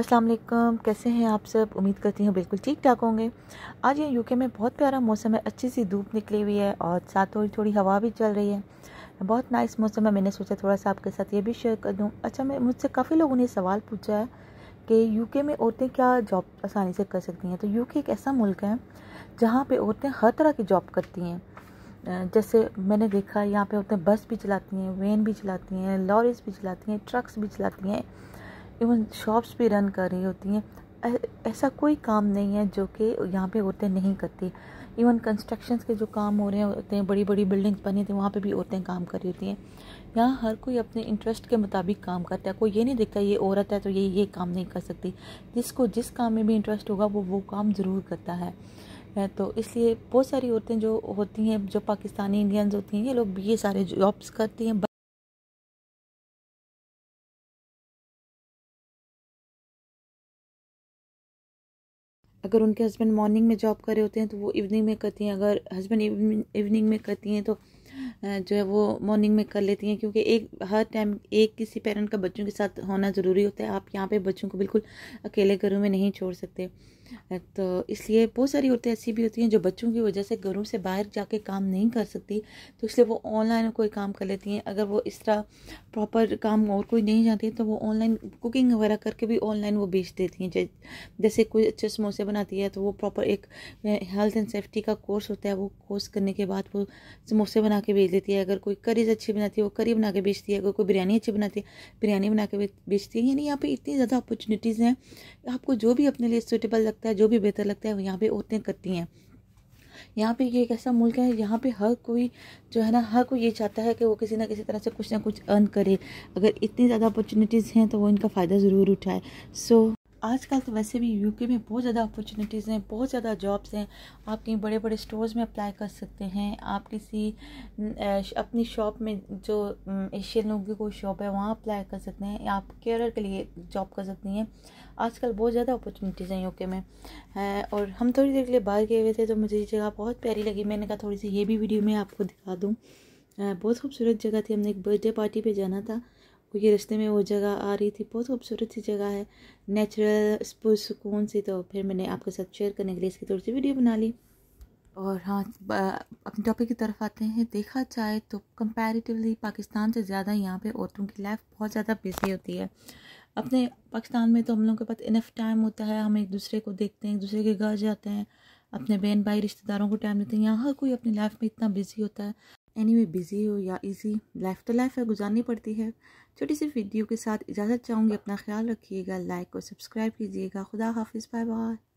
अस्सलाम वालेकुम कैसे हैं आप सब उम्मीद करती हूँ बिल्कुल ठीक ठाक होंगे आज यहाँ यूके में बहुत प्यारा मौसम है अच्छी सी धूप निकली हुई है और साथ थोड़ी थोड़ी हवा भी चल रही है बहुत नाइस मौसम है मैंने सोचा थोड़ा सा आपके साथ ये भी शेयर कर दूँ अच्छा मैं मुझसे काफ़ी लोगों ने सवाल पूछा है कि यूके में औरतें क्या जॉब आसानी से कर सकती हैं तो यूके एक ऐसा मुल्क है जहाँ पर औरतें हर तरह की जॉब करती हैं जैसे मैंने देखा यहाँ पे औरतें बस भी चलाती हैं वैन भी चलाती हैं लॉरीज भी चलाती हैं ट्रक्स भी चलाती हैं इवन शॉप्स भी रन कर रही होती हैं ऐसा कोई काम नहीं है जो कि यहाँ पे औरतें नहीं करती इवन कंस्ट्रक्शंस के जो काम हो रहे होते हैं बड़ी बड़ी बिल्डिंग्स बनी होती हैं वहाँ पे भी औरतें काम कर रही होती हैं यहाँ हर कोई अपने इंटरेस्ट के मुताबिक काम करता है कोई ये नहीं देखता ये औरत है तो ये ये काम नहीं कर सकती जिसको जिस काम में भी इंटरेस्ट होगा वो वो काम ज़रूर करता है है तो इसलिए बहुत सारी औरतें जो होती हैं जो पाकिस्तानी इंडियंस होती हैं ये लोग ये सारे जॉब्स करती हैं अगर उनके हस्बैंड मॉर्निंग में जॉब कर रहे होते हैं तो वो इवनिंग में करती हैं अगर हस्बैंड इवनिंग में करती हैं तो जो है वो मॉर्निंग में कर लेती हैं क्योंकि एक हर टाइम एक किसी पेरेंट का बच्चों के साथ होना ज़रूरी होता है आप यहाँ पे बच्चों को बिल्कुल अकेले घरों में नहीं छोड़ सकते तो इसलिए बहुत सारी औरतें ऐसी भी होती हैं जो बच्चों की वजह से घरों से बाहर जाके काम नहीं कर सकती तो इसलिए वो ऑनलाइन कोई काम कर लेती हैं अगर वो इस तरह प्रॉपर काम और कोई नहीं जानती तो वो ऑनलाइन कुकिंग वगैरह करके भी ऑनलाइन वो बेच देती हैं जैसे कोई अच्छे समोसे बनाती है तो वो प्रॉपर एक हेल्थ एंड सेफ्टी का कोर्स होता है वो कोर्स करने के बाद वो समोसे बना के बेच देती है अगर कोई करीज अच्छी बनाती है वो करी बना के बेचती है अगर कोई बिरयानी अच्छी बनाती है बिरयानी बना के बेचती है यानी यहाँ पे इतनी ज़्यादा अपॉर्चुनिटीज़ हैं आपको जो भी अपने लिए सूटेबल लगता है जो भी बेहतर लगता है वो यहाँ पर औरतें करती हैं यहाँ पे ये एक ऐसा मुल्क है यहाँ पे हर कोई जो है ना हर कोई ये चाहता है कि वो किसी ना किसी तरह से कुछ ना कुछ अर्न करे अगर इतनी ज़्यादा अपॉर्चुनिटीज़ हैं तो वो इनका फ़ायदा ज़रूर उठाए सो so, आजकल तो वैसे भी यूके में बहुत ज़्यादा अपॉर्चुनिटीज़ हैं बहुत ज़्यादा जॉब्स हैं आप कहीं बड़े बड़े स्टोर्स में अप्लाई कर सकते हैं आप किसी अपनी शॉप में जो एशियन लोगों की कोई शॉप है वहाँ अप्लाई कर सकते हैं आप केयर के लिए जॉब कर सकती हैं आजकल बहुत ज़्यादा अपॉर्चुनिटीज़ हैं यूके में है, और हम थोड़ी देर के लिए बाहर गए हुए थे तो मुझे ये जगह बहुत प्यारी लगी मैंने कहा थोड़ी सी ये भी वीडियो में आपको दिखा दूँ बहुत खूबसूरत जगह थी हमने एक बर्थडे पार्टी पर जाना था क्योंकि रास्ते में वो जगह आ रही थी बहुत खूबसूरत सी जगह है नेचुरल सुकून सी तो फिर मैंने आपके साथ शेयर करने के लिए इसकी थोड़ी सी वीडियो बना ली और हाँ अपने टॉपिक की तरफ आते हैं देखा जाए तो कंपैरेटिवली पाकिस्तान से ज़्यादा यहाँ पे औरतों की लाइफ बहुत ज़्यादा बिजी होती है अपने पाकिस्तान में तो हम लोगों के पास इनफ टाइम होता है हम एक दूसरे को देखते हैं एक दूसरे के घर जाते हैं अपने बहन भाई रिश्तेदारों को टाइम देते हैं यहाँ हर कोई अपनी लाइफ में इतना बिजी होता है एनी anyway, बिज़ी हो या ईजी लाइफ तो लाइफ है गुजारनी पड़ती है छोटी सी वीडियो के साथ इजाज़त चाहूँगी अपना ख्याल रखिएगा लाइक और सब्सक्राइब कीजिएगा खुदा हाफिज़ बाय बाय